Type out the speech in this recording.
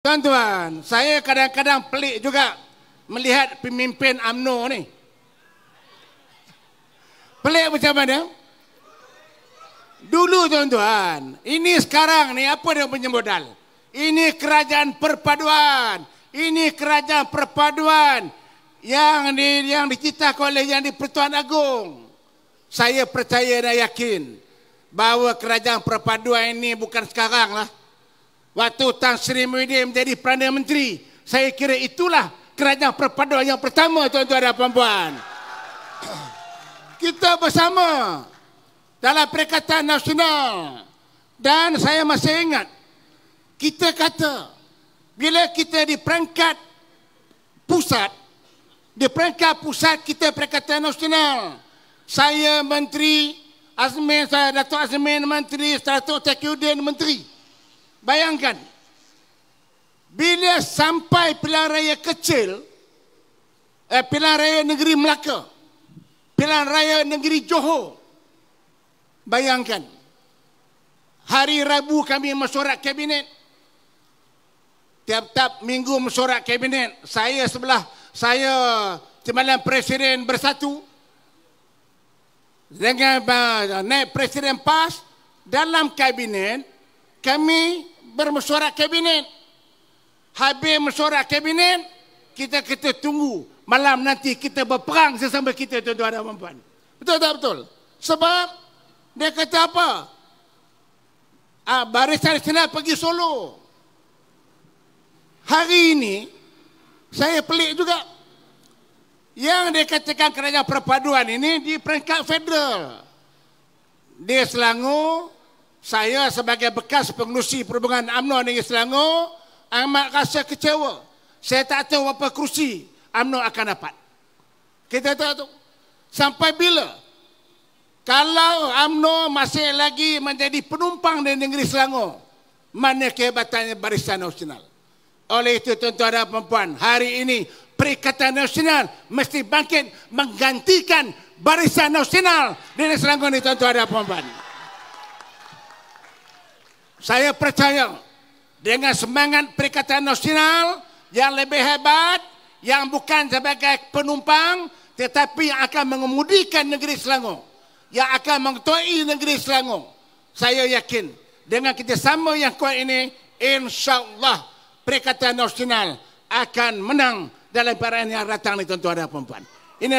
Tuan-tuan, saya kadang-kadang pelik juga melihat pemimpin AMNO ni. Pelik macam mana? Dulu tuan-tuan, ini sekarang ni apa dia punya modal? Ini kerajaan perpaduan. Ini kerajaan perpaduan yang di, yang dicitakan oleh yang di Pertuan Agong. Saya percaya dan yakin bahawa kerajaan perpaduan ini bukan sekarang lah. Waktu Tan Sri Muhyiddin menjadi Perdana Menteri, saya kira itulah kerajaan perpaduan yang pertama tuan-tuan dan puan-puan. Kita bersama dalam Perikatan Nasional dan saya masih ingat kita kata bila kita di peringkat pusat di peringkat pusat kita Perikatan Nasional saya Menteri Azmin, saya datuk Azmin Menteri, datuk Tekiuddin Menteri Bayangkan bila sampai pilihan raya kecil eh, pilihan raya negeri Melaka pilihan raya negeri Johor bayangkan hari Rabu kami mesyuarat kabinet tiap-tiap minggu mesyuarat kabinet saya sebelah saya Timbalan Presiden Bersatu dengan uh, eh, naik Presiden PAS dalam kabinet kami bermesyuarat kabinet. Habis mesyuarat kabinet, kita kita tunggu malam nanti kita berperang sesama kita tuan-tuan dan puan-puan. Betul tak betul? Sebab dia kata apa? Ah, barisan Nasional pergi Solo. Hari ini saya pelik juga. Yang dia katakan kerajaan perpaduan ini di peringkat federal. Di Selangor, saya sebagai bekas pengurusi perhubungan UMNO Negeri Selangor amat rasa kecewa. Saya tak tahu apa kerusi UMNO akan dapat. Kita tahu Sampai bila? Kalau UMNO masih lagi menjadi penumpang di Negeri Selangor, mana kehebatannya Barisan Nasional? Oleh itu tuan-tuan dan puan hari ini Perikatan Nasional mesti bangkit menggantikan Barisan Nasional di Negeri Selangor ini tuan-tuan dan puan-puan. tuan tuan dan puan saya percaya dengan semangat Perikatan Nasional yang lebih hebat, yang bukan sebagai penumpang, tetapi yang akan mengemudikan negeri Selangor, yang akan mengetuai negeri Selangor. Saya yakin dengan kita sama yang kuat ini, insya Allah Perikatan Nasional akan menang dalam perayaan yang datang ini tuan-tuan dan puan-puan.